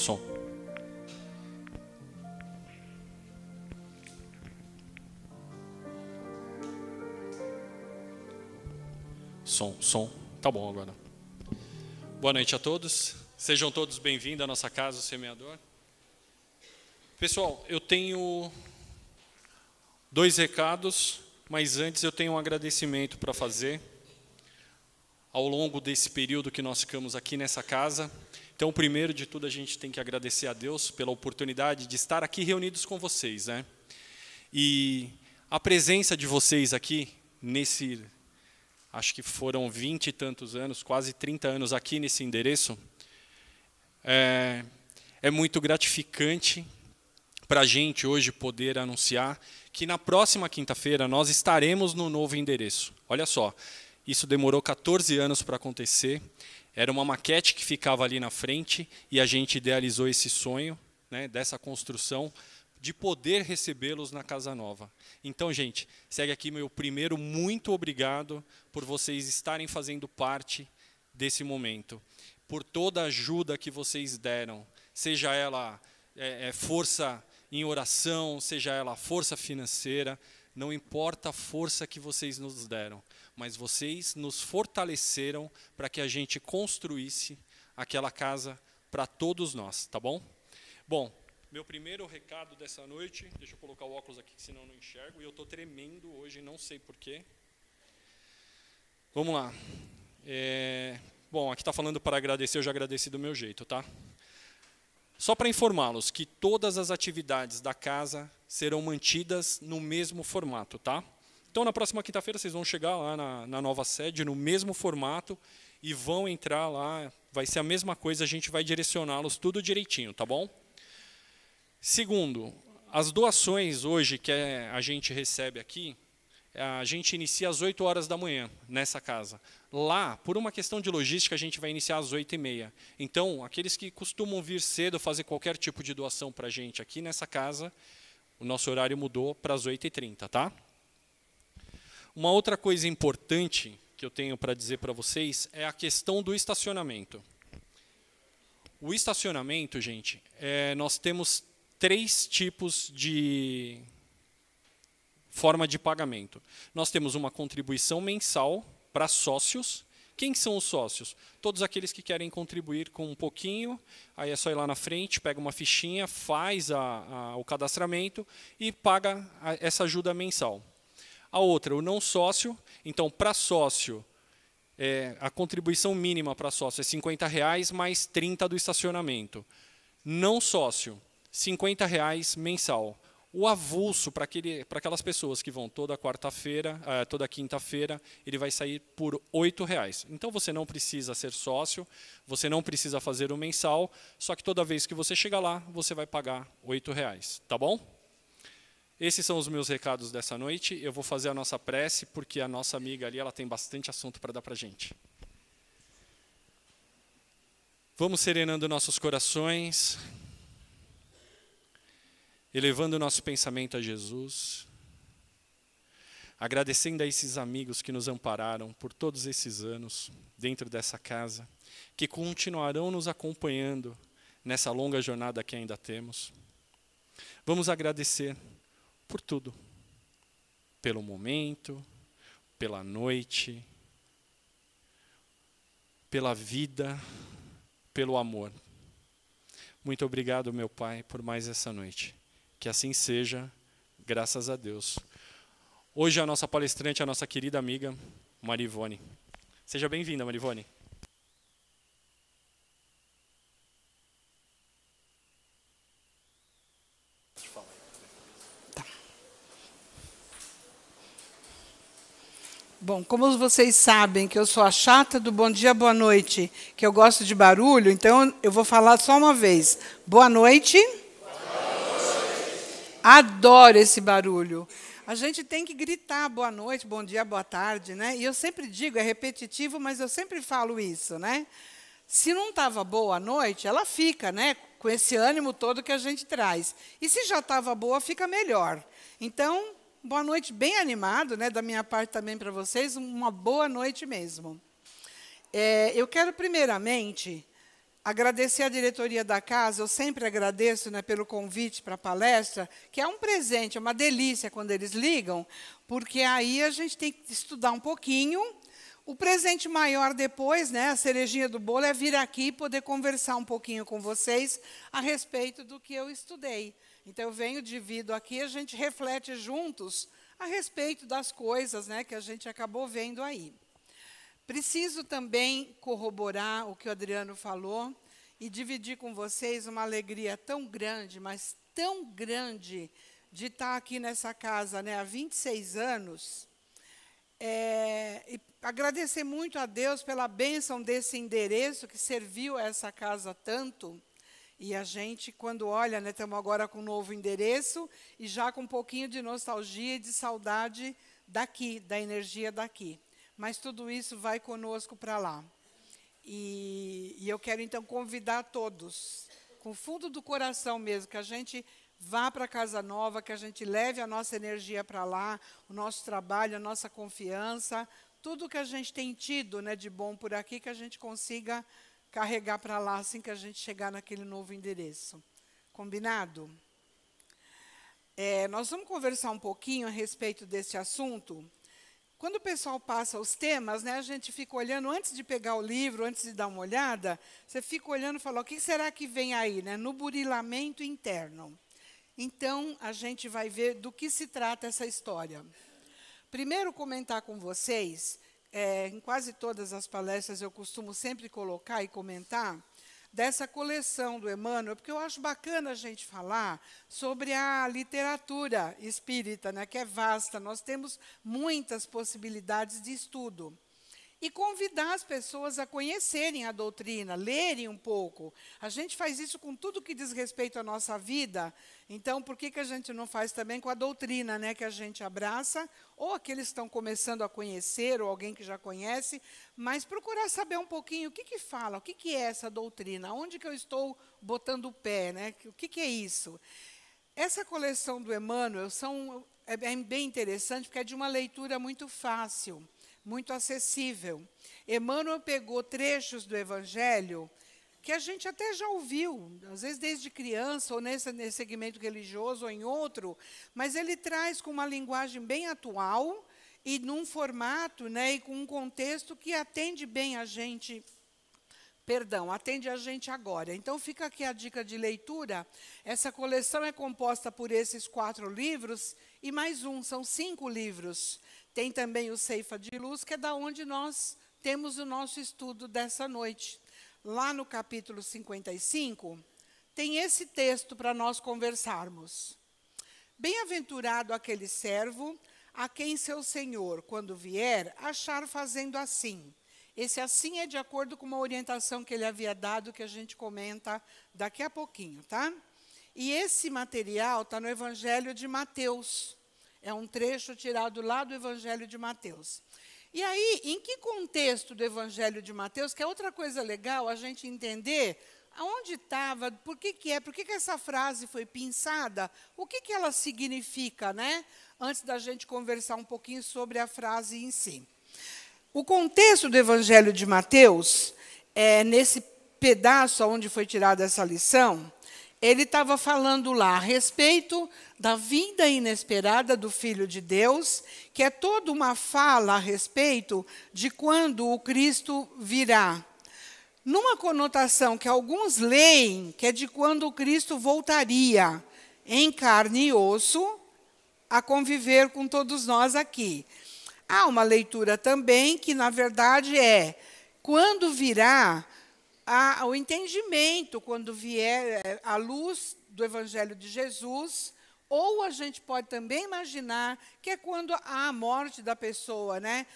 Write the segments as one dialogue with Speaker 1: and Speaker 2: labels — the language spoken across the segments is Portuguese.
Speaker 1: Som. Som, som. Tá bom agora. Boa noite a todos. Sejam todos bem-vindos à nossa casa, o Semeador. Pessoal, eu tenho dois recados, mas antes eu tenho um agradecimento para fazer. Ao longo desse período que nós ficamos aqui nessa casa, então, primeiro de tudo, a gente tem que agradecer a Deus pela oportunidade de estar aqui reunidos com vocês, né? E a presença de vocês aqui nesse acho que foram vinte e tantos anos, quase 30 anos aqui nesse endereço, é, é muito gratificante para a gente hoje poder anunciar que na próxima quinta-feira nós estaremos no novo endereço. Olha só, isso demorou 14 anos para acontecer era uma maquete que ficava ali na frente e a gente idealizou esse sonho né, dessa construção de poder recebê-los na Casa Nova. Então, gente, segue aqui meu primeiro muito obrigado por vocês estarem fazendo parte desse momento, por toda a ajuda que vocês deram, seja ela é, é, força em oração, seja ela força financeira, não importa a força que vocês nos deram mas vocês nos fortaleceram para que a gente construísse aquela casa para todos nós, tá bom? Bom, meu primeiro recado dessa noite, deixa eu colocar o óculos aqui, senão eu não enxergo, e eu estou tremendo hoje, não sei porquê. Vamos lá. É, bom, aqui está falando para agradecer, eu já agradeci do meu jeito, tá? Só para informá-los que todas as atividades da casa serão mantidas no mesmo formato, tá? Então, na próxima quinta-feira, vocês vão chegar lá na, na nova sede, no mesmo formato, e vão entrar lá. Vai ser a mesma coisa, a gente vai direcioná-los tudo direitinho, tá bom? Segundo, as doações hoje que é, a gente recebe aqui, é, a gente inicia às 8 horas da manhã nessa casa. Lá, por uma questão de logística, a gente vai iniciar às 8 e meia. Então, aqueles que costumam vir cedo fazer qualquer tipo de doação para a gente aqui nessa casa, o nosso horário mudou para as 8h30, tá? Uma outra coisa importante que eu tenho para dizer para vocês é a questão do estacionamento. O estacionamento, gente, é, nós temos três tipos de forma de pagamento. Nós temos uma contribuição mensal para sócios. Quem são os sócios? Todos aqueles que querem contribuir com um pouquinho, aí é só ir lá na frente, pega uma fichinha, faz a, a, o cadastramento e paga a, essa ajuda mensal. A outra, o não sócio. Então, para sócio, é, a contribuição mínima para sócio é 50 reais mais 30 do estacionamento. Não sócio, 50 reais mensal. O avulso para aquelas pessoas que vão toda quarta-feira, é, toda quinta-feira, ele vai sair por oito reais. Então você não precisa ser sócio, você não precisa fazer o mensal, só que toda vez que você chegar lá, você vai pagar oito reais, tá bom? Esses são os meus recados dessa noite. Eu vou fazer a nossa prece, porque a nossa amiga ali ela tem bastante assunto para dar para a gente. Vamos serenando nossos corações, elevando nosso pensamento a Jesus, agradecendo a esses amigos que nos ampararam por todos esses anos dentro dessa casa, que continuarão nos acompanhando nessa longa jornada que ainda temos. Vamos agradecer por tudo. Pelo momento, pela noite, pela vida, pelo amor. Muito obrigado, meu Pai, por mais essa noite. Que assim seja, graças a Deus. Hoje a nossa palestrante, a nossa querida amiga Marivone. Seja bem-vinda, Marivone.
Speaker 2: Bom, como vocês sabem que eu sou a chata do bom dia, boa noite, que eu gosto de barulho, então eu vou falar só uma vez. Boa noite. Boa noite. Adoro esse barulho. A gente tem que gritar boa noite, bom dia, boa tarde, né? E eu sempre digo, é repetitivo, mas eu sempre falo isso, né? Se não estava boa a noite, ela fica, né? Com esse ânimo todo que a gente traz. E se já estava boa, fica melhor. Então, boa noite bem animado, né, da minha parte também para vocês, uma boa noite mesmo. É, eu quero primeiramente agradecer à diretoria da casa, eu sempre agradeço né, pelo convite para a palestra, que é um presente, é uma delícia quando eles ligam, porque aí a gente tem que estudar um pouquinho. O presente maior depois, né, a cerejinha do bolo, é vir aqui e poder conversar um pouquinho com vocês a respeito do que eu estudei. Então eu venho, divido aqui, a gente reflete juntos a respeito das coisas né, que a gente acabou vendo aí. Preciso também corroborar o que o Adriano falou e dividir com vocês uma alegria tão grande, mas tão grande, de estar aqui nessa casa né, há 26 anos. É, e agradecer muito a Deus pela bênção desse endereço que serviu a essa casa tanto. E a gente, quando olha, né, estamos agora com um novo endereço e já com um pouquinho de nostalgia e de saudade daqui, da energia daqui. Mas tudo isso vai conosco para lá. E, e eu quero então convidar todos, com o fundo do coração mesmo, que a gente vá para a casa nova, que a gente leve a nossa energia para lá, o nosso trabalho, a nossa confiança, tudo que a gente tem tido né, de bom por aqui, que a gente consiga carregar para lá assim que a gente chegar naquele novo endereço. Combinado? É, nós vamos conversar um pouquinho a respeito desse assunto. Quando o pessoal passa os temas, né, a gente fica olhando, antes de pegar o livro, antes de dar uma olhada, você fica olhando e fala, o que será que vem aí? Né? No burilamento interno. Então, a gente vai ver do que se trata essa história. Primeiro, comentar com vocês é, em quase todas as palestras eu costumo sempre colocar e comentar dessa coleção do Emmanuel, porque eu acho bacana a gente falar sobre a literatura espírita, né, que é vasta, nós temos muitas possibilidades de estudo e convidar as pessoas a conhecerem a doutrina, lerem um pouco. A gente faz isso com tudo que diz respeito à nossa vida. Então, por que, que a gente não faz também com a doutrina né, que a gente abraça, ou aqueles que estão começando a conhecer, ou alguém que já conhece, mas procurar saber um pouquinho o que, que fala, o que, que é essa doutrina, onde que eu estou botando o pé, né? o que, que é isso? Essa coleção do Emmanuel são, é bem interessante, porque é de uma leitura muito fácil muito acessível. Emmanuel pegou trechos do Evangelho que a gente até já ouviu, às vezes desde criança, ou nesse, nesse segmento religioso ou em outro, mas ele traz com uma linguagem bem atual e num formato né, e com um contexto que atende bem a gente perdão, atende a gente agora. Então fica aqui a dica de leitura. Essa coleção é composta por esses quatro livros e mais um, são cinco livros. Tem também o Ceifa de Luz, que é da onde nós temos o nosso estudo dessa noite. Lá no capítulo 55, tem esse texto para nós conversarmos. Bem-aventurado aquele servo a quem seu senhor, quando vier, achar fazendo assim. Esse assim é de acordo com uma orientação que ele havia dado, que a gente comenta daqui a pouquinho, tá? E esse material está no Evangelho de Mateus. É um trecho tirado lá do Evangelho de Mateus. E aí, em que contexto do Evangelho de Mateus, que é outra coisa legal a gente entender aonde estava, por que, que é, por que, que essa frase foi pensada, o que, que ela significa, né? Antes da gente conversar um pouquinho sobre a frase em si. O contexto do Evangelho de Mateus, é, nesse pedaço onde foi tirada essa lição, ele estava falando lá a respeito da vinda inesperada do Filho de Deus, que é toda uma fala a respeito de quando o Cristo virá. Numa conotação que alguns leem, que é de quando o Cristo voltaria em carne e osso a conviver com todos nós aqui. Há uma leitura também que, na verdade, é quando virá a, o entendimento quando vier a eh, luz do Evangelho de Jesus, ou a gente pode também imaginar que é quando há a morte da pessoa, né?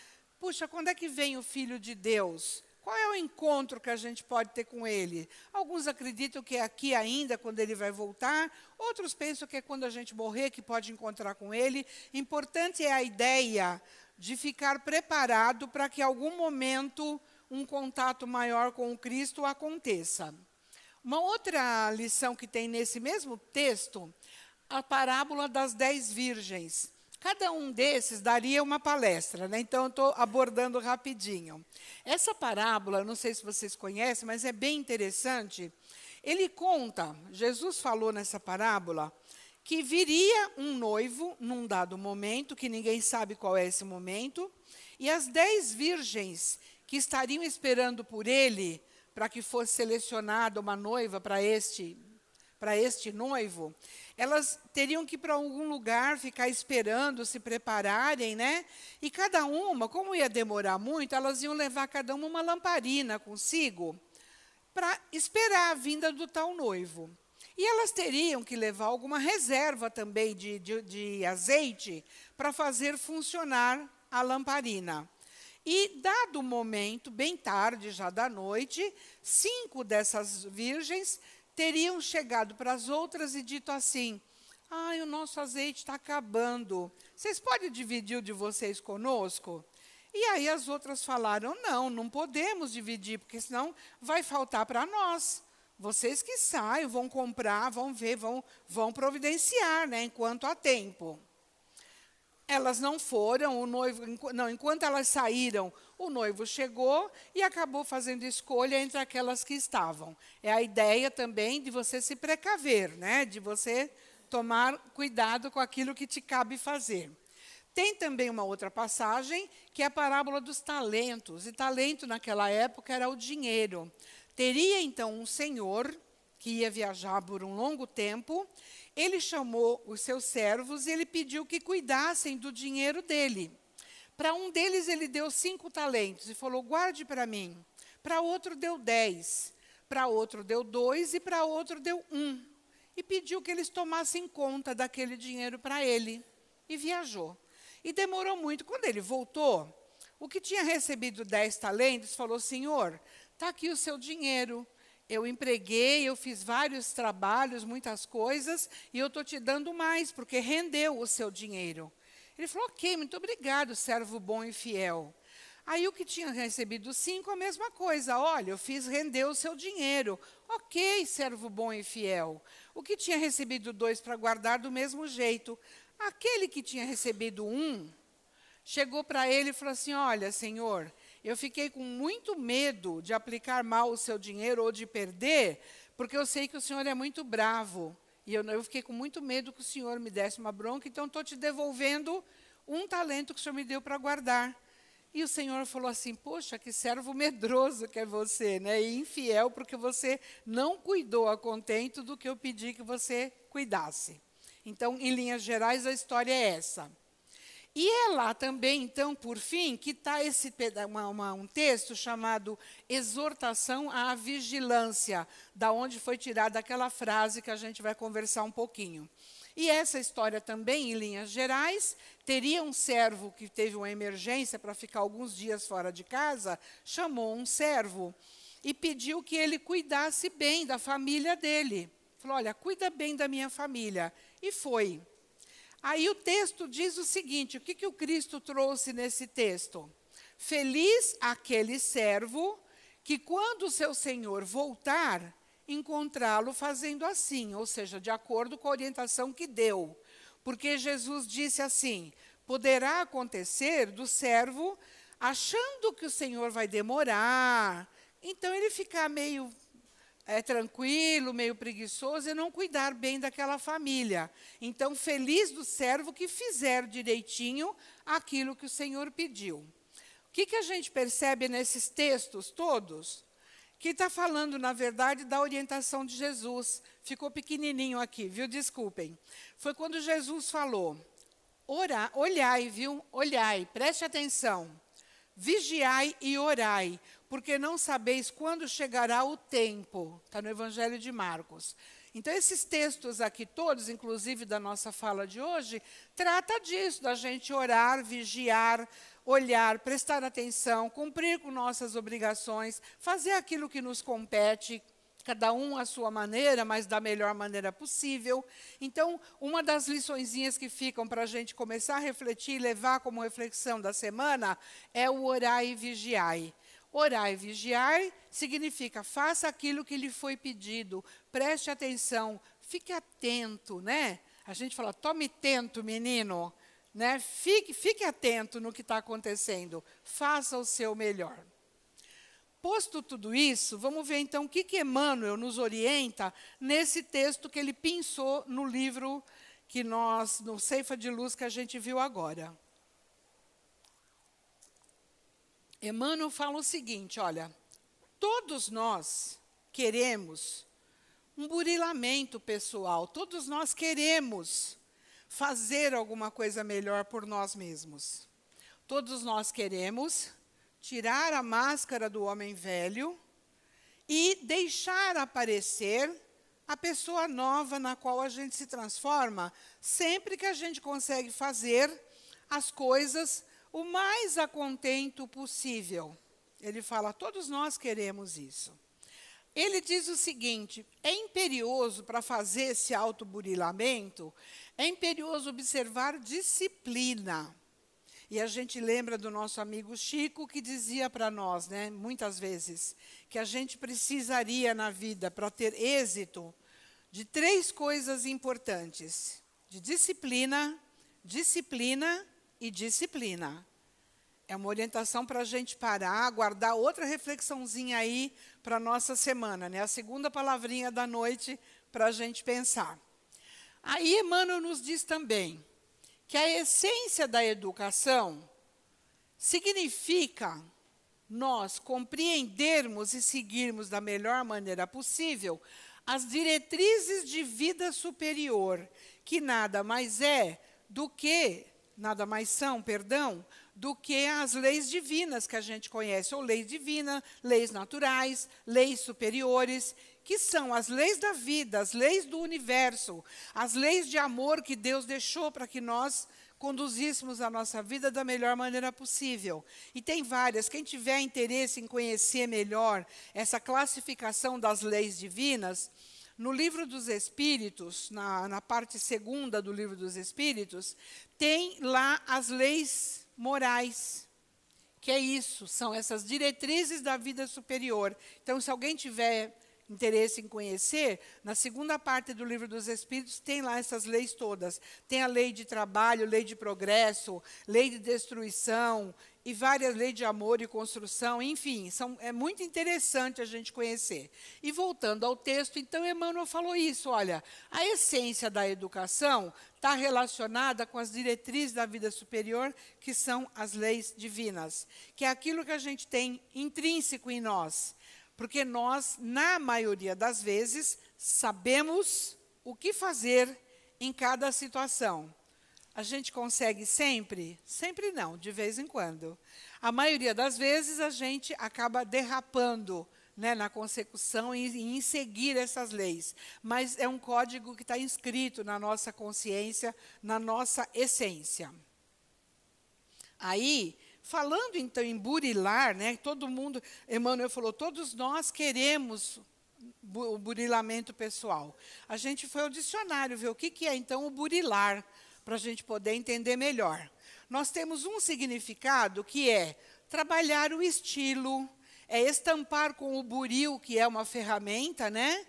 Speaker 2: Puxa, quando é que vem o Filho de Deus? Qual é o encontro que a gente pode ter com ele? Alguns acreditam que é aqui ainda, quando ele vai voltar, outros pensam que é quando a gente morrer que pode encontrar com ele. Importante é a ideia de ficar preparado para que algum momento um contato maior com o Cristo aconteça. Uma outra lição que tem nesse mesmo texto, a parábola das dez virgens. Cada um desses daria uma palestra, né? então eu estou abordando rapidinho. Essa parábola, não sei se vocês conhecem, mas é bem interessante. Ele conta, Jesus falou nessa parábola, que viria um noivo num dado momento, que ninguém sabe qual é esse momento, e as dez virgens que estariam esperando por ele para que fosse selecionada uma noiva para este para este noivo, elas teriam que ir para algum lugar, ficar esperando, se prepararem, né? E cada uma, como ia demorar muito, elas iam levar cada uma uma lamparina consigo para esperar a vinda do tal noivo. E elas teriam que levar alguma reserva também de, de, de azeite para fazer funcionar a lamparina. E, dado o momento, bem tarde, já da noite, cinco dessas virgens teriam chegado para as outras e dito assim: Ai, o nosso azeite está acabando. Vocês podem dividir o de vocês conosco? E aí as outras falaram: Não, não podemos dividir, porque senão vai faltar para nós. Vocês que saem, vão comprar, vão ver, vão, vão providenciar, né, enquanto há tempo. Elas não foram, o noivo, não, enquanto elas saíram, o noivo chegou e acabou fazendo escolha entre aquelas que estavam. É a ideia também de você se precaver, né? De você tomar cuidado com aquilo que te cabe fazer. Tem também uma outra passagem, que é a parábola dos talentos. E talento naquela época era o dinheiro. Teria então um senhor que ia viajar por um longo tempo, ele chamou os seus servos e ele pediu que cuidassem do dinheiro dele. Para um deles ele deu cinco talentos e falou: guarde para mim. Para outro deu dez, para outro deu dois e para outro deu um. E pediu que eles tomassem conta daquele dinheiro para ele. E viajou. E demorou muito. Quando ele voltou, o que tinha recebido dez talentos falou: Senhor, está aqui o seu dinheiro eu empreguei, eu fiz vários trabalhos, muitas coisas, e eu estou te dando mais, porque rendeu o seu dinheiro. Ele falou, ok, muito obrigado, servo bom e fiel. Aí o que tinha recebido cinco, a mesma coisa. Olha, eu fiz render o seu dinheiro. Ok, servo bom e fiel. O que tinha recebido dois para guardar, do mesmo jeito. Aquele que tinha recebido um, chegou para ele e falou assim: Olha, senhor, eu fiquei com muito medo de aplicar mal o seu dinheiro ou de perder, porque eu sei que o senhor é muito bravo. E eu, eu fiquei com muito medo que o senhor me desse uma bronca, então estou te devolvendo um talento que o senhor me deu para guardar. E o Senhor falou assim: Poxa, que servo medroso que é você, né? E infiel, porque você não cuidou a contento do que eu pedi que você cuidasse. Então, em linhas gerais, a história é essa. E é lá também, então, por fim, que está esse uma, uma, um texto chamado Exortação à Vigilância, da onde foi tirada aquela frase que a gente vai conversar um pouquinho. E essa história também, em linhas gerais, teria um servo que teve uma emergência para ficar alguns dias fora de casa, chamou um servo e pediu que ele cuidasse bem da família dele. Falou: Olha, cuida bem da minha família. E foi. Aí o texto diz o seguinte: o que, que o Cristo trouxe nesse texto? Feliz aquele servo que, quando seu senhor voltar, encontrá-lo fazendo assim, ou seja, de acordo com a orientação que deu. Porque Jesus disse assim: poderá acontecer do servo achando que o senhor vai demorar, então ele ficar meio é, tranquilo, meio preguiçoso e não cuidar bem daquela família. Então, feliz do servo que fizer direitinho aquilo que o Senhor pediu. O que, que a gente percebe nesses textos todos? Que está falando, na verdade, da orientação de Jesus. Ficou pequenininho aqui, viu? Desculpem. Foi quando Jesus falou: Ora, olhai, viu? Olhai, preste atenção. Vigiai e orai, porque não sabeis quando chegará o tempo. Está no Evangelho de Marcos. Então, esses textos aqui todos, inclusive da nossa fala de hoje, trata disso, da gente orar, vigiar, olhar, prestar atenção, cumprir com nossas obrigações, fazer aquilo que nos compete, cada um à sua maneira, mas da melhor maneira possível. Então, uma das liçõezinhas que ficam para a gente começar a refletir e levar como reflexão da semana é o orar e vigiar. Orar e vigiar significa faça aquilo que lhe foi pedido, preste atenção, fique atento, né? A gente fala, tome tento, menino, né? Fique, fique atento no que está acontecendo, faça o seu melhor. Posto tudo isso, vamos ver então o que, que Emmanuel nos orienta nesse texto que ele pensou no livro que nós, no Ceifa de Luz que a gente viu agora. Emmanuel fala o seguinte: olha, todos nós queremos um burilamento pessoal, todos nós queremos fazer alguma coisa melhor por nós mesmos. Todos nós queremos tirar a máscara do homem velho e deixar aparecer a pessoa nova na qual a gente se transforma sempre que a gente consegue fazer as coisas o mais a contento possível. Ele fala: todos nós queremos isso. Ele diz o seguinte: é imperioso para fazer esse autoburilamento, é imperioso observar disciplina. E a gente lembra do nosso amigo Chico que dizia para nós, né, muitas vezes, que a gente precisaria na vida para ter êxito de três coisas importantes: de disciplina, disciplina e disciplina. É uma orientação para a gente parar, guardar outra reflexãozinha aí para a nossa semana, né? A segunda palavrinha da noite para a gente pensar. Aí Emmanuel nos diz também que a essência da educação significa nós compreendermos e seguirmos da melhor maneira possível as diretrizes de vida superior, que nada mais é do que nada mais são, perdão, do que as leis divinas que a gente conhece, ou lei divina, leis naturais, leis superiores, que são as leis da vida, as leis do universo, as leis de amor que Deus deixou para que nós conduzíssemos a nossa vida da melhor maneira possível. E tem várias. Quem tiver interesse em conhecer melhor essa classificação das leis divinas, no livro dos Espíritos, na, na parte segunda do livro dos Espíritos, tem lá as leis morais. Que é isso, são essas diretrizes da vida superior. Então, se alguém tiver interesse em conhecer, na segunda parte do livro dos Espíritos tem lá essas leis todas. Tem a lei de trabalho, lei de progresso, lei de destruição e várias leis de amor e construção, enfim, são, é muito interessante a gente conhecer. E voltando ao texto, então Emmanuel falou isso, olha, a essência da educação está relacionada com as diretrizes da vida superior, que são as leis divinas, que é aquilo que a gente tem intrínseco em nós porque nós, na maioria das vezes, sabemos o que fazer em cada situação. A gente consegue sempre? Sempre não, de vez em quando. A maioria das vezes a gente acaba derrapando né, na consecução e em seguir essas leis. Mas é um código que está inscrito na nossa consciência, na nossa essência. Aí Falando então em burilar, né, todo mundo, Emmanuel falou, todos nós queremos o burilamento pessoal. A gente foi ao dicionário ver o que, que é então o burilar, para a gente poder entender melhor. Nós temos um significado que é trabalhar o estilo, é estampar com o buril, que é uma ferramenta, né?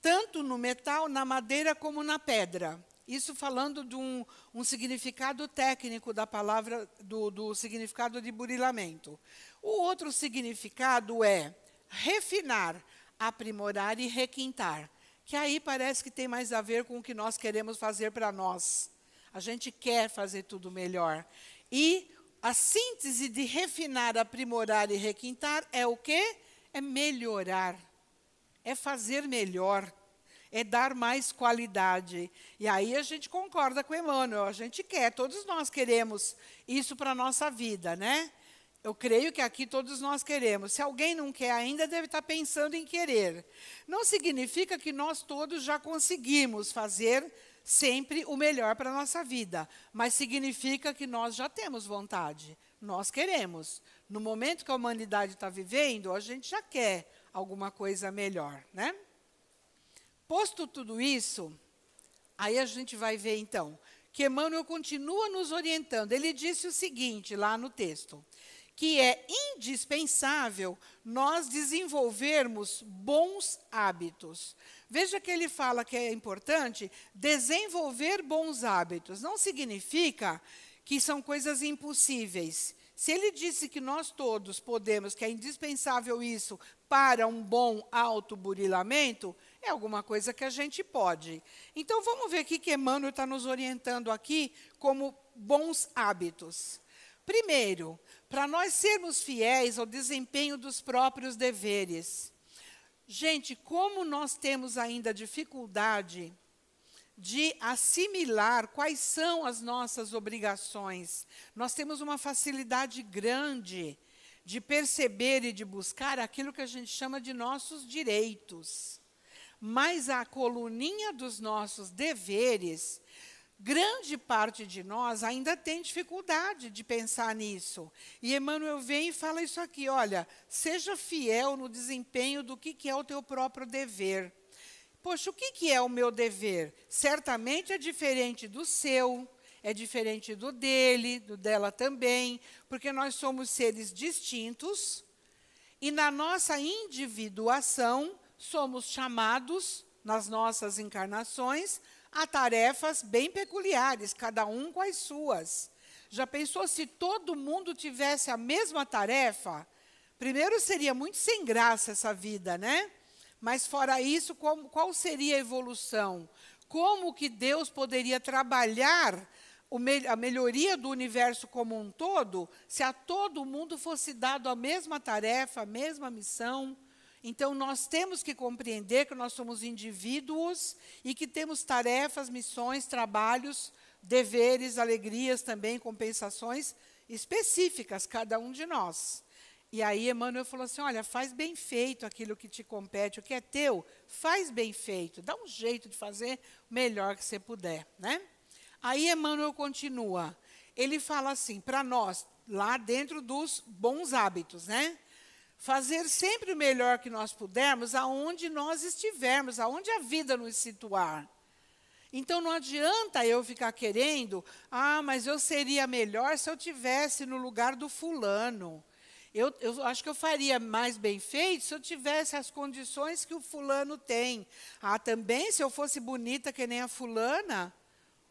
Speaker 2: tanto no metal, na madeira como na pedra. Isso falando de um, um significado técnico da palavra, do, do significado de burilamento. O outro significado é refinar, aprimorar e requintar. Que aí parece que tem mais a ver com o que nós queremos fazer para nós. A gente quer fazer tudo melhor. E a síntese de refinar, aprimorar e requintar é o quê? É melhorar. É fazer melhor é dar mais qualidade. E aí a gente concorda com Emmanuel, a gente quer, todos nós queremos isso para a nossa vida, né? Eu creio que aqui todos nós queremos. Se alguém não quer ainda, deve estar tá pensando em querer. Não significa que nós todos já conseguimos fazer sempre o melhor para a nossa vida, mas significa que nós já temos vontade, nós queremos. No momento que a humanidade está vivendo, a gente já quer alguma coisa melhor, né? Posto tudo isso, aí a gente vai ver então que Emmanuel continua nos orientando. Ele disse o seguinte lá no texto: que é indispensável nós desenvolvermos bons hábitos. Veja que ele fala que é importante desenvolver bons hábitos. Não significa que são coisas impossíveis. Se ele disse que nós todos podemos, que é indispensável isso para um bom autoburilamento, é alguma coisa que a gente pode. Então vamos ver o que Emmanuel está nos orientando aqui como bons hábitos. Primeiro, para nós sermos fiéis ao desempenho dos próprios deveres. Gente, como nós temos ainda dificuldade de assimilar quais são as nossas obrigações. Nós temos uma facilidade grande de perceber e de buscar aquilo que a gente chama de nossos direitos mas a coluninha dos nossos deveres, grande parte de nós ainda tem dificuldade de pensar nisso. E Emmanuel vem e fala isso aqui: olha, seja fiel no desempenho do que, que é o teu próprio dever. Poxa, o que, que é o meu dever? Certamente é diferente do seu é diferente do dele, do dela também, porque nós somos seres distintos e na nossa individuação somos chamados, nas nossas encarnações, a tarefas bem peculiares, cada um com as suas. Já pensou se todo mundo tivesse a mesma tarefa? Primeiro, seria muito sem graça essa vida, né? Mas, fora isso, como, qual seria a evolução? Como que Deus poderia trabalhar a melhoria do universo como um todo se a todo mundo fosse dado a mesma tarefa, a mesma missão? Então, nós temos que compreender que nós somos indivíduos e que temos tarefas, missões, trabalhos, deveres, alegrias também, compensações específicas, cada um de nós. E aí Emmanuel falou assim: olha, faz bem feito aquilo que te compete, o que é teu, faz bem feito, dá um jeito de fazer o melhor que você puder. Né? Aí Emmanuel continua. Ele fala assim, para nós, lá dentro dos bons hábitos, né? fazer sempre o melhor que nós pudermos aonde nós estivermos, aonde a vida nos situar. Então não adianta eu ficar querendo, ah, mas eu seria melhor se eu tivesse no lugar do fulano. Eu, eu, acho que eu faria mais bem feito se eu tivesse as condições que o fulano tem. Ah, também se eu fosse bonita que nem a fulana.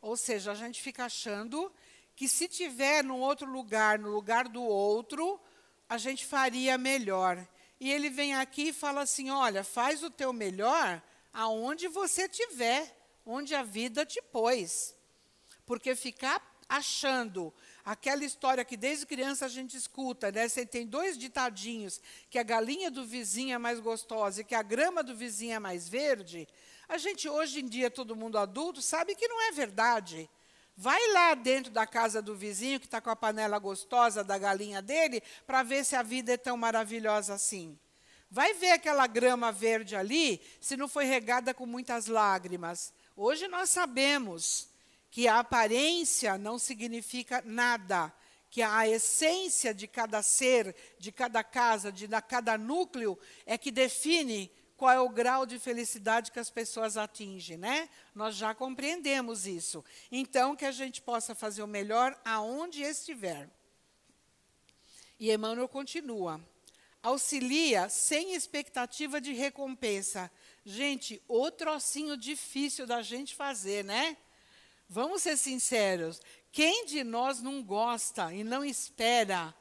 Speaker 2: Ou seja, a gente fica achando que se tiver num outro lugar, no lugar do outro, a gente faria melhor. E ele vem aqui e fala assim: olha, faz o teu melhor aonde você tiver, onde a vida te pôs. Porque ficar achando aquela história que desde criança a gente escuta, né? Você tem dois ditadinhos, que a galinha do vizinho é mais gostosa e que a grama do vizinho é mais verde. A gente hoje em dia, todo mundo adulto, sabe que não é verdade. Vai lá dentro da casa do vizinho que está com a panela gostosa da galinha dele para ver se a vida é tão maravilhosa assim. Vai ver aquela grama verde ali, se não foi regada com muitas lágrimas. Hoje nós sabemos que a aparência não significa nada, que a essência de cada ser, de cada casa, de cada núcleo é que define qual é o grau de felicidade que as pessoas atingem, né? Nós já compreendemos isso. Então, que a gente possa fazer o melhor aonde estiver. E Emmanuel continua. Auxilia sem expectativa de recompensa. Gente, o trocinho difícil da gente fazer, né? Vamos ser sinceros. Quem de nós não gosta e não espera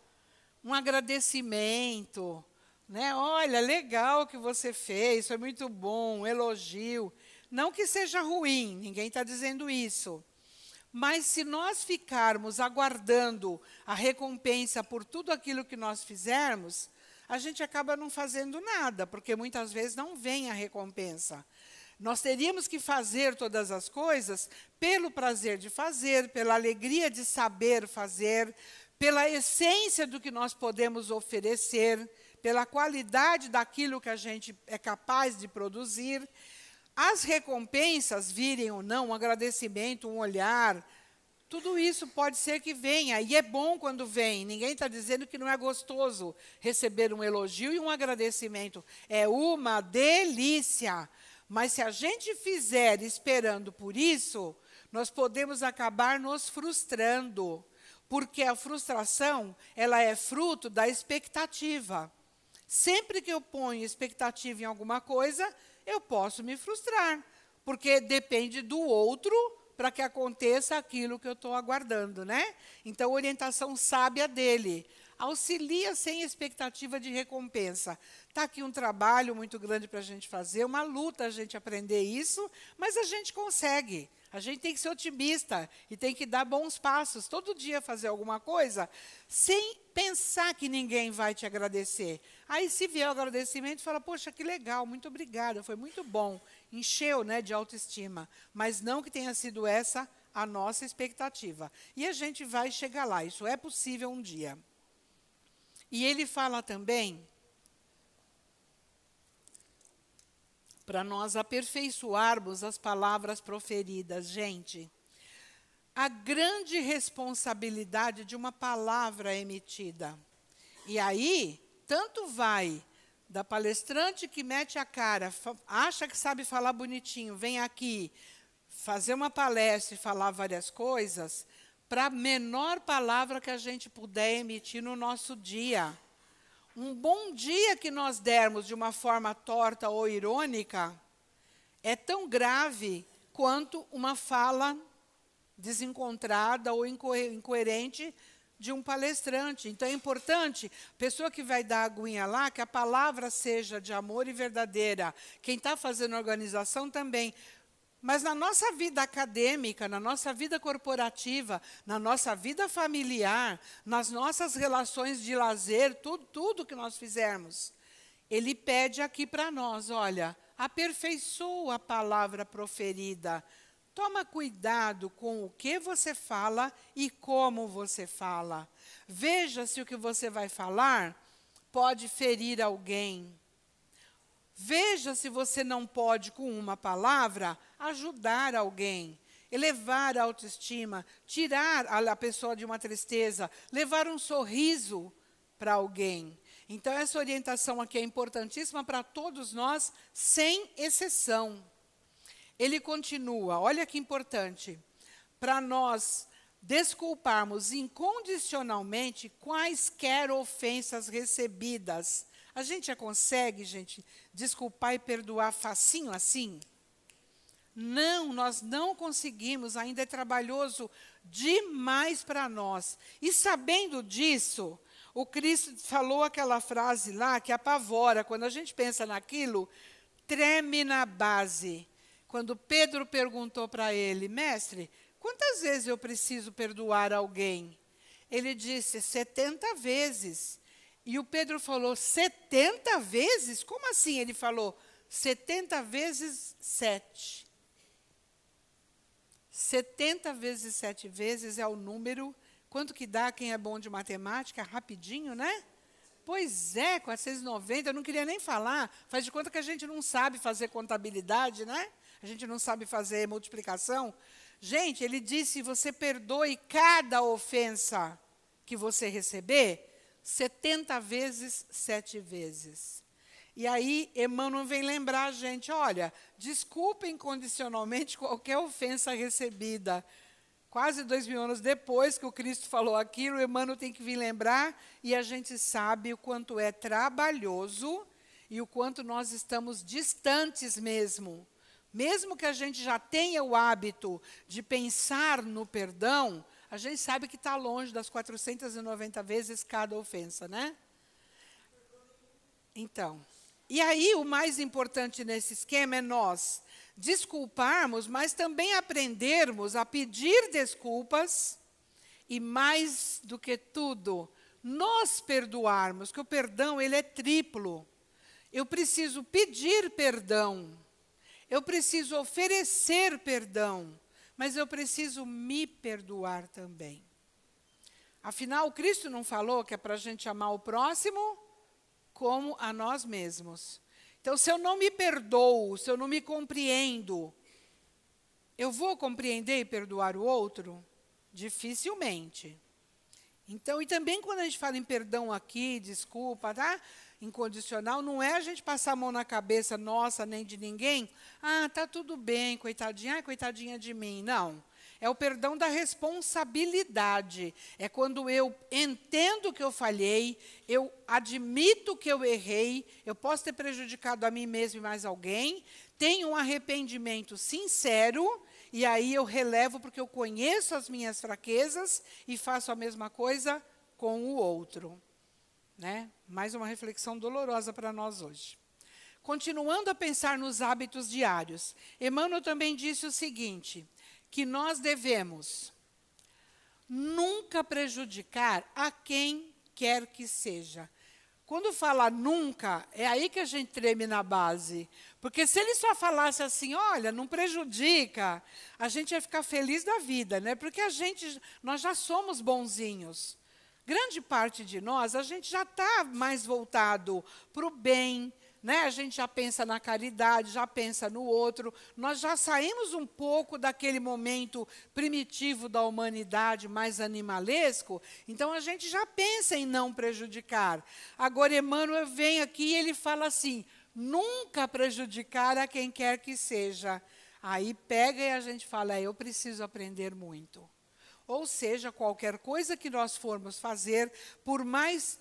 Speaker 2: um agradecimento, né? Olha, legal o que você fez, foi muito bom, um elogio. Não que seja ruim, ninguém está dizendo isso. Mas se nós ficarmos aguardando a recompensa por tudo aquilo que nós fizermos, a gente acaba não fazendo nada, porque muitas vezes não vem a recompensa. Nós teríamos que fazer todas as coisas pelo prazer de fazer, pela alegria de saber fazer, pela essência do que nós podemos oferecer pela qualidade daquilo que a gente é capaz de produzir, as recompensas virem ou não, um agradecimento, um olhar, tudo isso pode ser que venha, e é bom quando vem. Ninguém está dizendo que não é gostoso receber um elogio e um agradecimento. É uma delícia. Mas se a gente fizer esperando por isso, nós podemos acabar nos frustrando, porque a frustração ela é fruto da expectativa. Sempre que eu ponho expectativa em alguma coisa, eu posso me frustrar, porque depende do outro para que aconteça aquilo que eu estou aguardando, né? Então, orientação sábia dele. Auxilia sem expectativa de recompensa. Está aqui um trabalho muito grande para a gente fazer, uma luta a gente aprender isso, mas a gente consegue. A gente tem que ser otimista e tem que dar bons passos. Todo dia fazer alguma coisa sem pensar que ninguém vai te agradecer. Aí, se vier o agradecimento, fala: Poxa, que legal, muito obrigada, foi muito bom. Encheu né, de autoestima. Mas não que tenha sido essa a nossa expectativa. E a gente vai chegar lá, isso é possível um dia. E ele fala também para nós aperfeiçoarmos as palavras proferidas. Gente, a grande responsabilidade de uma palavra é emitida. E aí, tanto vai da palestrante que mete a cara, acha que sabe falar bonitinho, vem aqui fazer uma palestra e falar várias coisas, para a menor palavra que a gente puder emitir no nosso dia. Um bom dia que nós dermos de uma forma torta ou irônica é tão grave quanto uma fala desencontrada ou incoerente de um palestrante. Então é importante, pessoa que vai dar a aguinha lá, que a palavra seja de amor e verdadeira. Quem está fazendo a organização também, mas na nossa vida acadêmica, na nossa vida corporativa, na nossa vida familiar, nas nossas relações de lazer, tudo, tudo que nós fizermos, ele pede aqui para nós: olha, aperfeiçoa a palavra proferida. Toma cuidado com o que você fala e como você fala. Veja se o que você vai falar pode ferir alguém Veja se você não pode, com uma palavra, ajudar alguém, elevar a autoestima, tirar a pessoa de uma tristeza, levar um sorriso para alguém. Então, essa orientação aqui é importantíssima para todos nós, sem exceção. Ele continua, olha que importante, para nós desculparmos incondicionalmente quaisquer ofensas recebidas a gente já consegue, gente, desculpar e perdoar facinho assim? Não, nós não conseguimos, ainda é trabalhoso demais para nós. E sabendo disso, o Cristo falou aquela frase lá que apavora, quando a gente pensa naquilo, treme na base. Quando Pedro perguntou para ele, mestre, quantas vezes eu preciso perdoar alguém? Ele disse, 70 vezes. E o Pedro falou: 70 vezes? Como assim? Ele falou: 70 vezes 7. 70 vezes 7 vezes é o número. Quanto que dá quem é bom de matemática? Rapidinho, né? Pois é, 490, eu não queria nem falar. Faz de conta que a gente não sabe fazer contabilidade, né? A gente não sabe fazer multiplicação. Gente, ele disse: você perdoe cada ofensa que você receber 70 vezes, sete vezes. E aí, Emmanuel vem lembrar a gente: olha, desculpa incondicionalmente qualquer ofensa recebida. Quase dois mil anos depois que o Cristo falou aquilo, Emmanuel tem que vir lembrar, e a gente sabe o quanto é trabalhoso e o quanto nós estamos distantes mesmo. Mesmo que a gente já tenha o hábito de pensar no perdão, a gente sabe que está longe das 490 vezes cada ofensa, né? Então, e aí o mais importante nesse esquema é nós desculparmos, mas também aprendermos a pedir desculpas e mais do que tudo, nós perdoarmos, que o perdão ele é triplo. Eu preciso pedir perdão. Eu preciso oferecer perdão mas eu preciso me perdoar também. Afinal, Cristo não falou que é para a gente amar o próximo como a nós mesmos. Então, se eu não me perdoo, se eu não me compreendo, eu vou compreender e perdoar o outro? Dificilmente. Então, e também quando a gente fala em perdão aqui, desculpa, tá? incondicional não é a gente passar a mão na cabeça nossa nem de ninguém. Ah, tá tudo bem, coitadinha, coitadinha de mim. Não. É o perdão da responsabilidade. É quando eu entendo que eu falhei, eu admito que eu errei, eu posso ter prejudicado a mim mesmo e mais alguém, tenho um arrependimento sincero, e aí eu relevo porque eu conheço as minhas fraquezas e faço a mesma coisa com o outro. Né? Mais uma reflexão dolorosa para nós hoje. Continuando a pensar nos hábitos diários, Emmanuel também disse o seguinte: que nós devemos nunca prejudicar a quem quer que seja. Quando fala nunca, é aí que a gente treme na base. Porque se ele só falasse assim, olha, não prejudica, a gente ia ficar feliz da vida, né? Porque a gente, nós já somos bonzinhos grande parte de nós, a gente já está mais voltado para o bem, né? A gente já pensa na caridade, já pensa no outro. Nós já saímos um pouco daquele momento primitivo da humanidade, mais animalesco. Então a gente já pensa em não prejudicar. Agora Emmanuel vem aqui e ele fala assim: nunca prejudicar a quem quer que seja. Aí pega e a gente fala: é, eu preciso aprender muito. Ou seja, qualquer coisa que nós formos fazer, por mais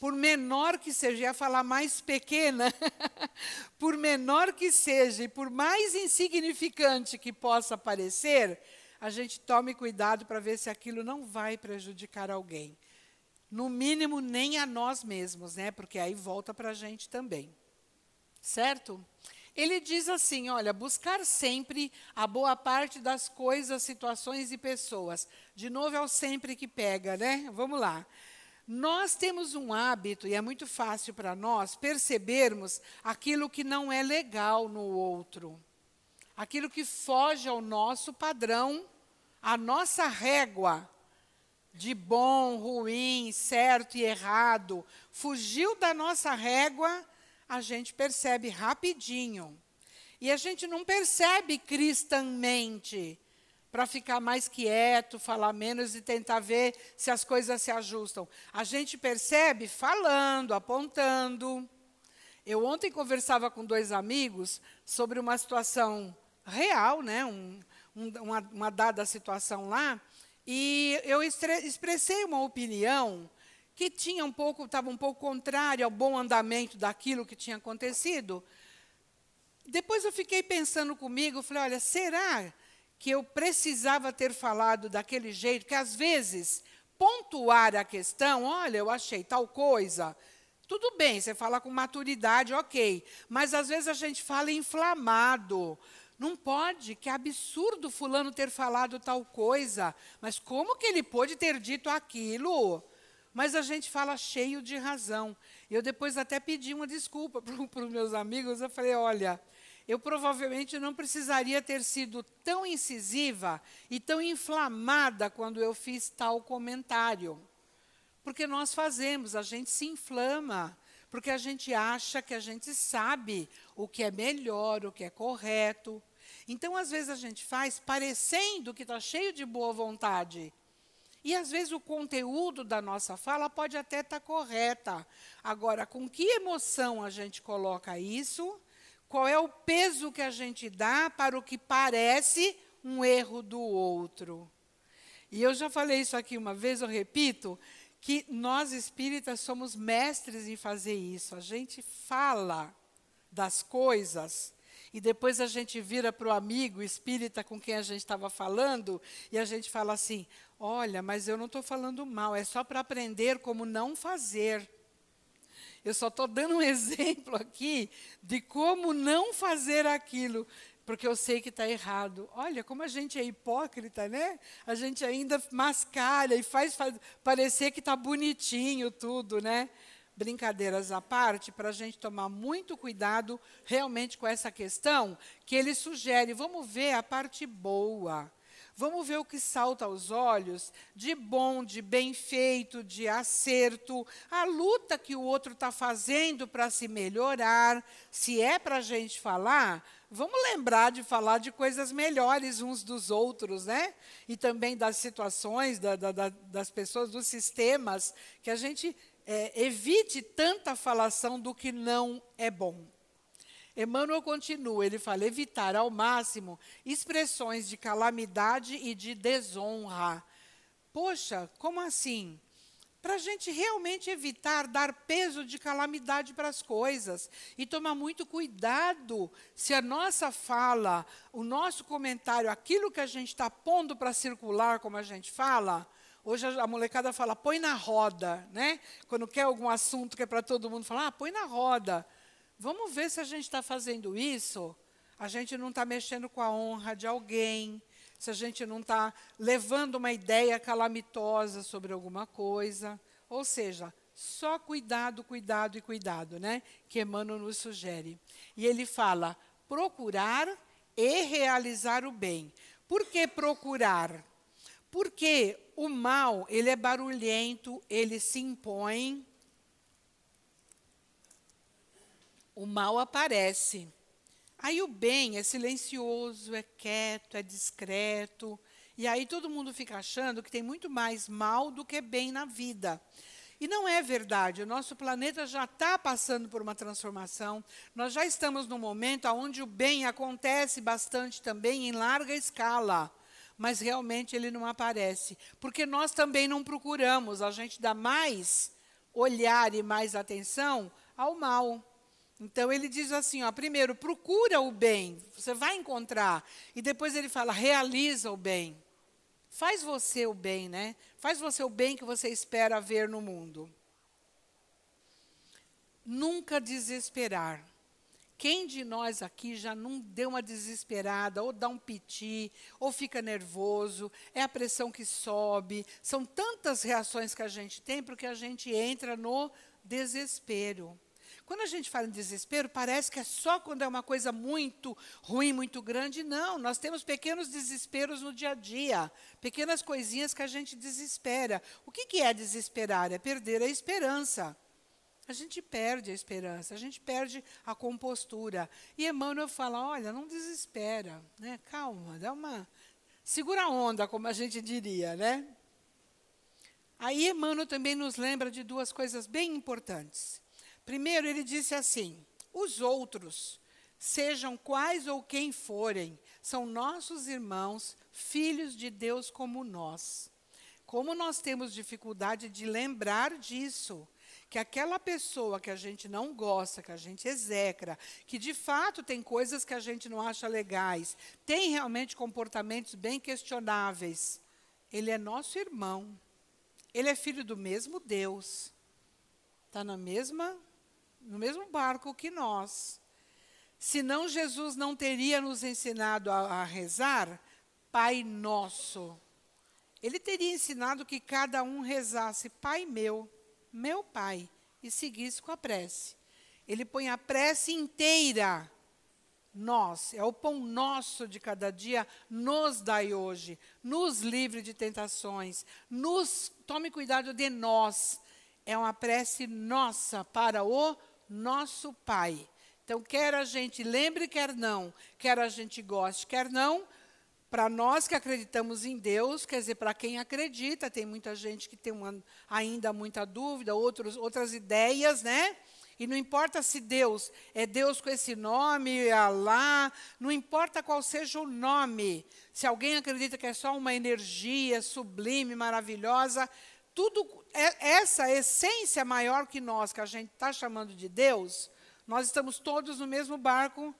Speaker 2: por menor que seja, ia falar mais pequena, por menor que seja e por mais insignificante que possa parecer, a gente tome cuidado para ver se aquilo não vai prejudicar alguém. No mínimo, nem a nós mesmos, né? Porque aí volta para a gente também. Certo? Ele diz assim: olha, buscar sempre a boa parte das coisas, situações e pessoas. De novo, é o sempre que pega, né? Vamos lá. Nós temos um hábito, e é muito fácil para nós, percebermos aquilo que não é legal no outro, aquilo que foge ao nosso padrão, à nossa régua de bom, ruim, certo e errado, fugiu da nossa régua a gente percebe rapidinho. E a gente não percebe cristamente para ficar mais quieto, falar menos e tentar ver se as coisas se ajustam. A gente percebe falando, apontando. Eu ontem conversava com dois amigos sobre uma situação real, né? Um, um, uma, uma, dada situação lá, e eu expressei uma opinião que tinha um pouco, estava um pouco contrário ao bom andamento daquilo que tinha acontecido. Depois eu fiquei pensando comigo, falei, olha, será que eu precisava ter falado daquele jeito? Que às vezes pontuar a questão, olha, eu achei tal coisa. Tudo bem, você fala com maturidade, ok. Mas às vezes a gente fala inflamado. Não pode, que absurdo fulano ter falado tal coisa. Mas como que ele pôde ter dito aquilo? Mas a gente fala cheio de razão. Eu depois até pedi uma desculpa para os meus amigos. Eu falei: olha, eu provavelmente não precisaria ter sido tão incisiva e tão inflamada quando eu fiz tal comentário. Porque nós fazemos, a gente se inflama, porque a gente acha que a gente sabe o que é melhor, o que é correto. Então, às vezes, a gente faz parecendo que está cheio de boa vontade, e às vezes o conteúdo da nossa fala pode até estar tá correta. Agora, com que emoção a gente coloca isso? Qual é o peso que a gente dá para o que parece um erro do outro? E eu já falei isso aqui uma vez, eu repito, que nós espíritas somos mestres em fazer isso. A gente fala das coisas e depois a gente vira para o amigo espírita com quem a gente estava falando e a gente fala assim: Olha, mas eu não estou falando mal, é só para aprender como não fazer. Eu só estou dando um exemplo aqui de como não fazer aquilo, porque eu sei que está errado. Olha, como a gente é hipócrita, né? A gente ainda mascara e faz, faz parecer que está bonitinho tudo, né? brincadeiras à parte, para a gente tomar muito cuidado realmente com essa questão que ele sugere. Vamos ver a parte boa. Vamos ver o que salta aos olhos de bom, de bem feito, de acerto, a luta que o outro está fazendo para se melhorar. Se é para a gente falar, vamos lembrar de falar de coisas melhores uns dos outros, né? E também das situações, da, da, da, das pessoas, dos sistemas, que a gente é, evite tanta falação do que não é bom. Emmanuel continua, ele fala: evitar ao máximo expressões de calamidade e de desonra. Poxa, como assim? Para a gente realmente evitar dar peso de calamidade para as coisas e tomar muito cuidado se a nossa fala, o nosso comentário, aquilo que a gente está pondo para circular, como a gente fala, Hoje a molecada fala, põe na roda, né? Quando quer algum assunto que é para todo mundo falar, ah, põe na roda. Vamos ver se a gente está fazendo isso. A gente não está mexendo com a honra de alguém, se a gente não está levando uma ideia calamitosa sobre alguma coisa. Ou seja, só cuidado, cuidado e cuidado, né? Que Emmanuel nos sugere. E ele fala: procurar e realizar o bem. Por que procurar? Porque o mal, ele é barulhento, ele se impõe, o mal aparece. Aí o bem é silencioso, é quieto, é discreto. E aí todo mundo fica achando que tem muito mais mal do que bem na vida. E não é verdade. O nosso planeta já está passando por uma transformação. Nós já estamos num momento onde o bem acontece bastante também em larga escala. Mas realmente ele não aparece. Porque nós também não procuramos. A gente dá mais olhar e mais atenção ao mal. Então ele diz assim, ó, primeiro procura o bem, você vai encontrar, e depois ele fala realiza o bem. Faz você o bem, né? Faz você o bem que você espera ver no mundo. Nunca desesperar. Quem de nós aqui já não deu uma desesperada, ou dá um piti, ou fica nervoso, é a pressão que sobe? São tantas reações que a gente tem porque a gente entra no desespero. Quando a gente fala em desespero, parece que é só quando é uma coisa muito ruim, muito grande. Não, nós temos pequenos desesperos no dia a dia, pequenas coisinhas que a gente desespera. O que, que é desesperar? É perder a esperança. A gente perde a esperança, a gente perde a compostura. E Emmanuel fala: olha, não desespera, né? calma, dá uma. segura a onda, como a gente diria, né? Aí Emmanuel também nos lembra de duas coisas bem importantes. Primeiro, ele disse assim: os outros, sejam quais ou quem forem, são nossos irmãos, filhos de Deus como nós. Como nós temos dificuldade de lembrar disso, que aquela pessoa que a gente não gosta, que a gente execra, que de fato tem coisas que a gente não acha legais, tem realmente comportamentos bem questionáveis, ele é nosso irmão. Ele é filho do mesmo Deus. Está na mesma no mesmo barco que nós. Senão Jesus não teria nos ensinado a, a rezar Pai Nosso. Ele teria ensinado que cada um rezasse Pai meu, meu Pai, e seguisse com a prece. Ele põe a prece inteira. Nós, é o pão nosso de cada dia, nos dai hoje, nos livre de tentações, nos tome cuidado de nós. É uma prece nossa para o nosso Pai. Então, quer a gente lembre, quer não, quer a gente goste, quer não, para nós que acreditamos em Deus, quer dizer, para quem acredita, tem muita gente que tem uma, ainda muita dúvida, outros, outras ideias, né? E não importa se Deus é Deus com esse nome, Alá, não importa qual seja o nome. Se alguém acredita que é só uma energia sublime, maravilhosa, tudo é, essa essência maior que nós, que a gente está chamando de Deus, nós estamos todos no mesmo barco,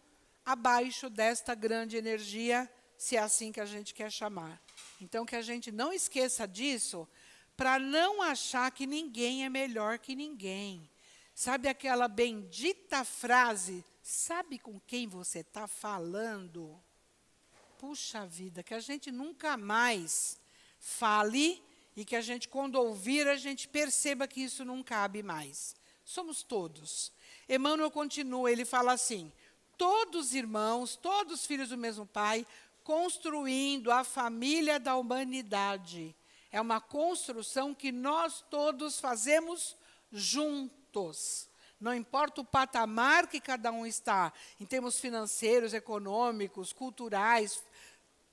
Speaker 2: abaixo desta grande energia, se é assim que a gente quer chamar. Então, que a gente não esqueça disso, para não achar que ninguém é melhor que ninguém. Sabe aquela bendita frase? Sabe com quem você está falando? Puxa vida, que a gente nunca mais fale e que a gente, quando ouvir, a gente perceba que isso não cabe mais. Somos todos. Emmanuel continua, ele fala assim: todos irmãos, todos filhos do mesmo pai, construindo a família da humanidade. É uma construção que nós todos fazemos juntos. Não importa o patamar que cada um está, em termos financeiros, econômicos, culturais,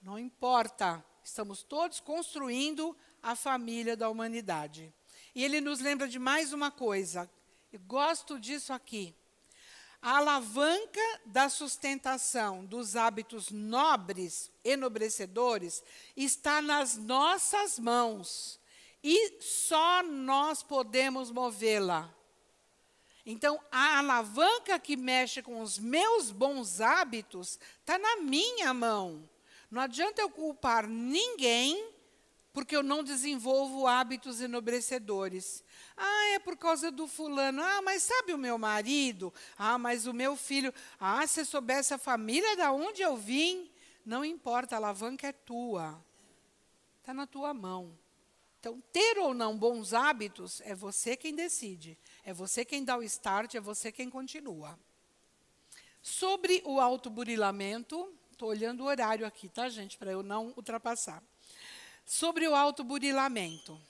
Speaker 2: não importa. Estamos todos construindo a família da humanidade. E ele nos lembra de mais uma coisa, e gosto disso aqui. A alavanca da sustentação dos hábitos nobres, enobrecedores, está nas nossas mãos. E só nós podemos movê-la. Então, a alavanca que mexe com os meus bons hábitos está na minha mão. Não adianta eu culpar ninguém porque eu não desenvolvo hábitos enobrecedores. Ah, é por causa do fulano. Ah, mas sabe o meu marido? Ah, mas o meu filho. Ah, se soubesse a família da onde eu vim, não importa, a alavanca é tua. Está na tua mão. Então, ter ou não bons hábitos é você quem decide, é você quem dá o start, é você quem continua. Sobre o autoburilamento, estou olhando o horário aqui, tá, gente, para eu não ultrapassar. Sobre o autoburilamento.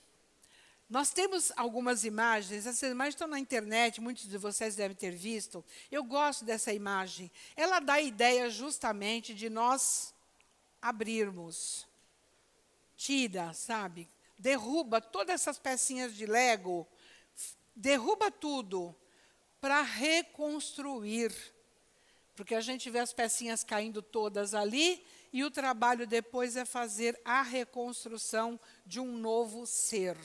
Speaker 2: Nós temos algumas imagens, essas imagens estão na internet, muitos de vocês devem ter visto. Eu gosto dessa imagem. Ela dá a ideia justamente de nós abrirmos. Tira, sabe? Derruba todas essas pecinhas de Lego, derruba tudo para reconstruir. Porque a gente vê as pecinhas caindo todas ali e o trabalho depois é fazer a reconstrução de um novo ser.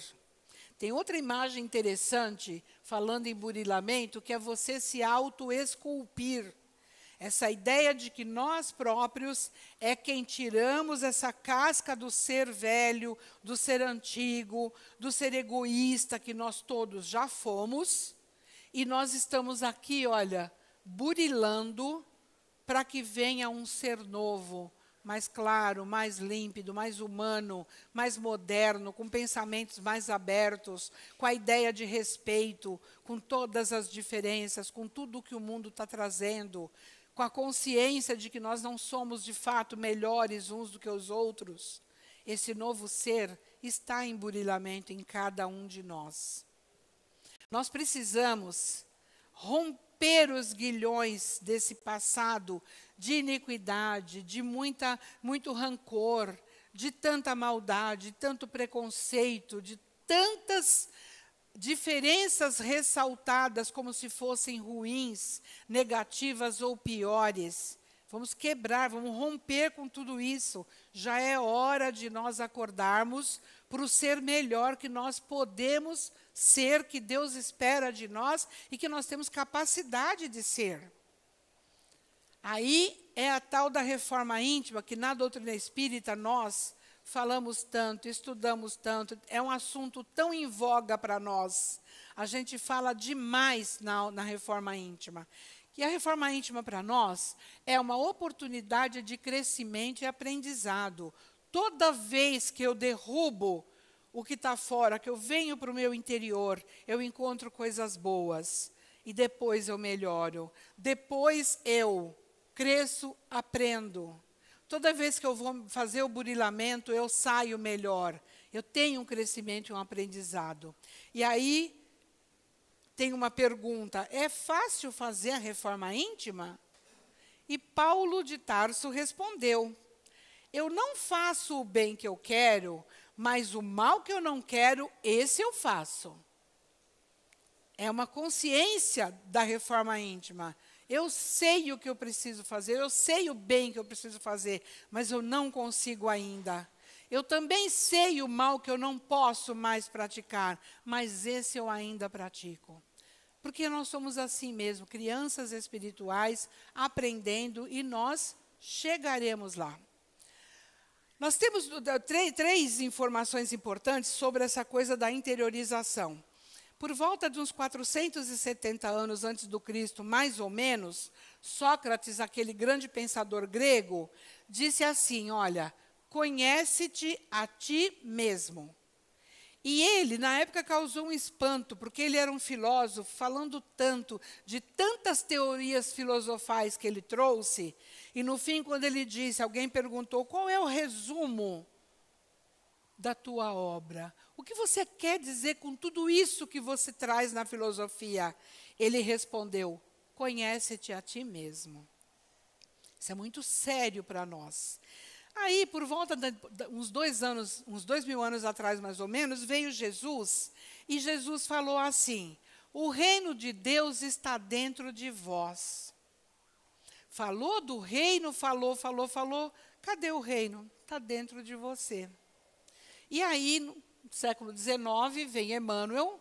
Speaker 2: Tem outra imagem interessante, falando em burilamento, que é você se auto-esculpir. Essa ideia de que nós próprios é quem tiramos essa casca do ser velho, do ser antigo, do ser egoísta que nós todos já fomos, e nós estamos aqui, olha, burilando para que venha um ser novo, mais claro, mais límpido, mais humano, mais moderno, com pensamentos mais abertos, com a ideia de respeito, com todas as diferenças, com tudo o que o mundo está trazendo, com a consciência de que nós não somos de fato melhores uns do que os outros. Esse novo ser está em burilamento em cada um de nós. Nós precisamos romper os guilhões desse passado de iniquidade, de muita, muito rancor, de tanta maldade, tanto preconceito, de tantas diferenças ressaltadas como se fossem ruins, negativas ou piores. Vamos quebrar, vamos romper com tudo isso. Já é hora de nós acordarmos para o ser melhor que nós podemos ser, que Deus espera de nós e que nós temos capacidade de ser. Aí é a tal da reforma íntima que na doutrina espírita nós falamos tanto, estudamos tanto, é um assunto tão em voga para nós. A gente fala demais na, na reforma íntima. E a reforma íntima para nós é uma oportunidade de crescimento e aprendizado. Toda vez que eu derrubo o que está fora, que eu venho para o meu interior, eu encontro coisas boas. E depois eu melhoro. Depois eu cresço, aprendo. Toda vez que eu vou fazer o burilamento, eu saio melhor. Eu tenho um crescimento e um aprendizado. E aí tem uma pergunta: é fácil fazer a reforma íntima? E Paulo de Tarso respondeu: Eu não faço o bem que eu quero, mas o mal que eu não quero, esse eu faço. É uma consciência da reforma íntima. Eu sei o que eu preciso fazer, eu sei o bem que eu preciso fazer, mas eu não consigo ainda. Eu também sei o mal que eu não posso mais praticar, mas esse eu ainda pratico. Porque nós somos assim mesmo, crianças espirituais, aprendendo e nós chegaremos lá. Nós temos eh, três, três informações importantes sobre essa coisa da interiorização. Por volta de uns 470 anos antes do Cristo, mais ou menos, Sócrates, aquele grande pensador grego, disse assim: Olha, conhece-te a ti mesmo. E ele, na época, causou um espanto, porque ele era um filósofo, falando tanto de tantas teorias filosofais que ele trouxe. E no fim, quando ele disse, alguém perguntou: qual é o resumo da tua obra? O que você quer dizer com tudo isso que você traz na filosofia? Ele respondeu: Conhece-te a ti mesmo. Isso é muito sério para nós. Aí, por volta de uns dois anos, uns dois mil anos atrás, mais ou menos, veio Jesus e Jesus falou assim: O reino de Deus está dentro de vós. Falou do reino, falou, falou, falou. Cadê o reino? Está dentro de você. E aí, século XIX, vem Emmanuel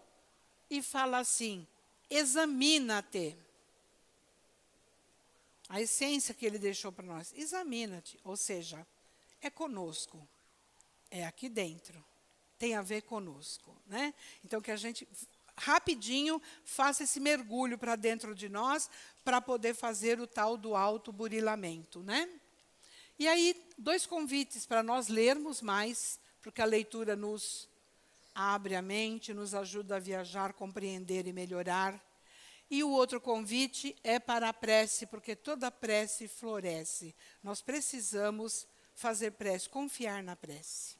Speaker 2: e fala assim: examina-te. A essência que ele deixou para nós, examina-te, ou seja, é conosco, é aqui dentro, tem a ver conosco, né? Então que a gente rapidinho faça esse mergulho para dentro de nós para poder fazer o tal do alto burilamento, né? E aí dois convites para nós lermos mais, porque a leitura nos abre a mente, nos ajuda a viajar, compreender e melhorar. E o outro convite é para a prece, porque toda prece floresce. Nós precisamos fazer prece, confiar na prece.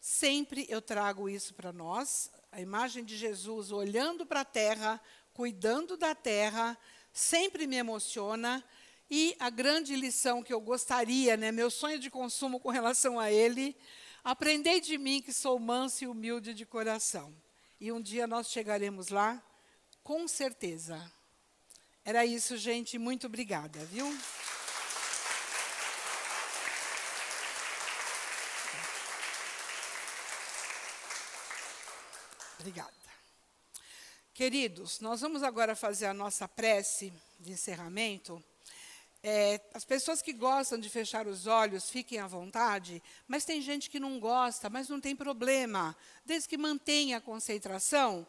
Speaker 2: Sempre eu trago isso para nós, a imagem de Jesus olhando para a terra, cuidando da terra, sempre me emociona. E a grande lição que eu gostaria, né, meu sonho de consumo com relação a ele, Aprendei de mim que sou manso e humilde de coração. E um dia nós chegaremos lá, com certeza. Era isso, gente. Muito obrigada, viu? Obrigada. Queridos, nós vamos agora fazer a nossa prece de encerramento. É, as pessoas que gostam de fechar os olhos fiquem à vontade, mas tem gente que não gosta, mas não tem problema. Desde que mantenha a concentração,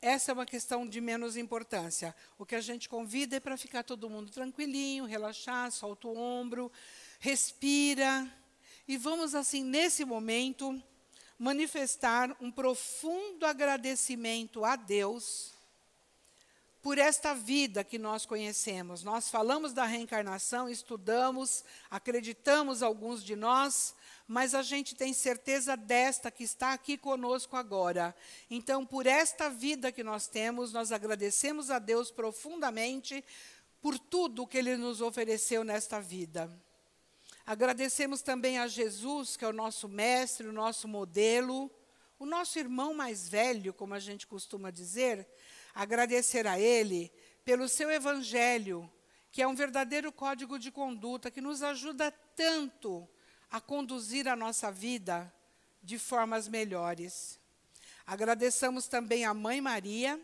Speaker 2: essa é uma questão de menos importância. O que a gente convida é para ficar todo mundo tranquilinho, relaxar, solta o ombro, respira. E vamos, assim, nesse momento, manifestar um profundo agradecimento a Deus por esta vida que nós conhecemos. Nós falamos da reencarnação, estudamos, acreditamos alguns de nós, mas a gente tem certeza desta que está aqui conosco agora. Então, por esta vida que nós temos, nós agradecemos a Deus profundamente por tudo que ele nos ofereceu nesta vida. Agradecemos também a Jesus, que é o nosso mestre, o nosso modelo, o nosso irmão mais velho, como a gente costuma dizer, agradecer a Ele pelo seu Evangelho, que é um verdadeiro código de conduta que nos ajuda tanto a conduzir a nossa vida de formas melhores. Agradeçamos também a Mãe Maria,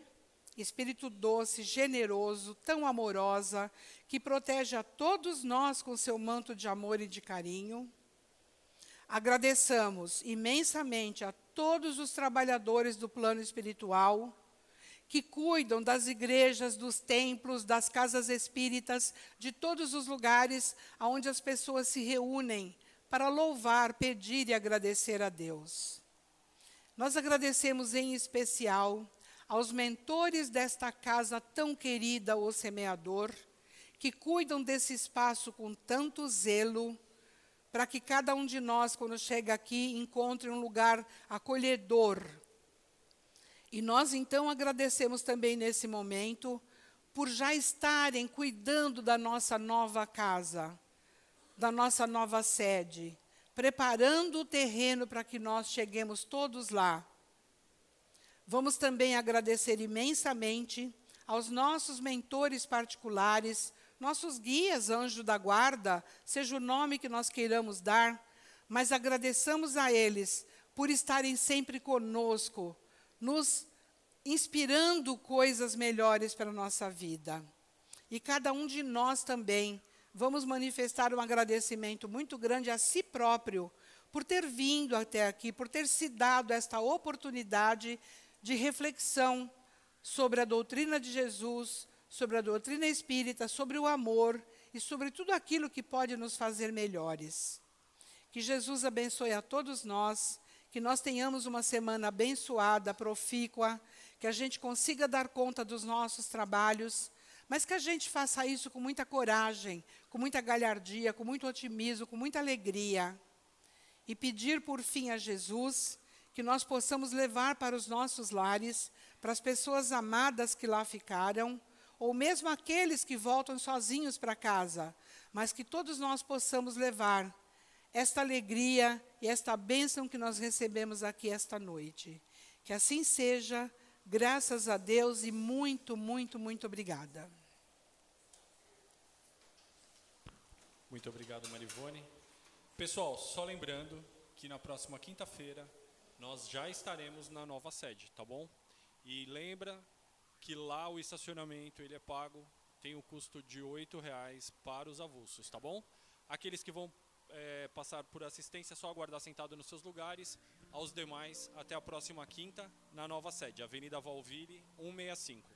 Speaker 2: espírito doce, generoso, tão amorosa, que protege a todos nós com seu manto de amor e de carinho. Agradeçamos imensamente a todos os trabalhadores do plano espiritual que cuidam das igrejas, dos templos, das casas espíritas, de todos os lugares onde as pessoas se reúnem para louvar, pedir e agradecer a Deus. Nós agradecemos em especial aos mentores desta casa tão querida, o semeador, que cuidam desse espaço com tanto zelo, para que cada um de nós, quando chega aqui, encontre um lugar acolhedor e nós então agradecemos também nesse momento por já estarem cuidando da nossa nova casa, da nossa nova sede, preparando o terreno para que nós cheguemos todos lá. Vamos também agradecer imensamente aos nossos mentores particulares, nossos guias, anjo da guarda, seja o nome que nós queiramos dar, mas agradeçamos a eles por estarem sempre conosco, nos inspirando coisas melhores para a nossa vida. E cada um de nós também vamos manifestar um agradecimento muito grande a si próprio por ter vindo até aqui, por ter se dado esta oportunidade de reflexão sobre a doutrina de Jesus, sobre a doutrina espírita, sobre o amor e sobre tudo aquilo que pode nos fazer melhores. Que Jesus abençoe a todos nós que nós tenhamos uma semana abençoada, profícua, que a gente consiga dar conta dos nossos trabalhos, mas que a gente faça isso com muita coragem, com muita galhardia, com muito otimismo, com muita alegria. E pedir por fim a Jesus que nós possamos levar para os nossos lares, para as pessoas amadas que lá ficaram, ou mesmo aqueles que voltam sozinhos para casa, mas que todos nós possamos levar esta alegria, e esta bênção que nós recebemos aqui esta noite. Que assim seja, graças a Deus e muito, muito, muito obrigada.
Speaker 1: Muito obrigado, Marivone. Pessoal, só lembrando que na próxima quinta-feira nós já estaremos na nova sede, tá bom? E lembra que lá o estacionamento ele é pago, tem o um custo de R$ reais para os avulsos, tá bom? Aqueles que vão é, passar por assistência, é só aguardar sentado nos seus lugares. Aos demais, até a próxima quinta, na nova sede, Avenida Valvire 165.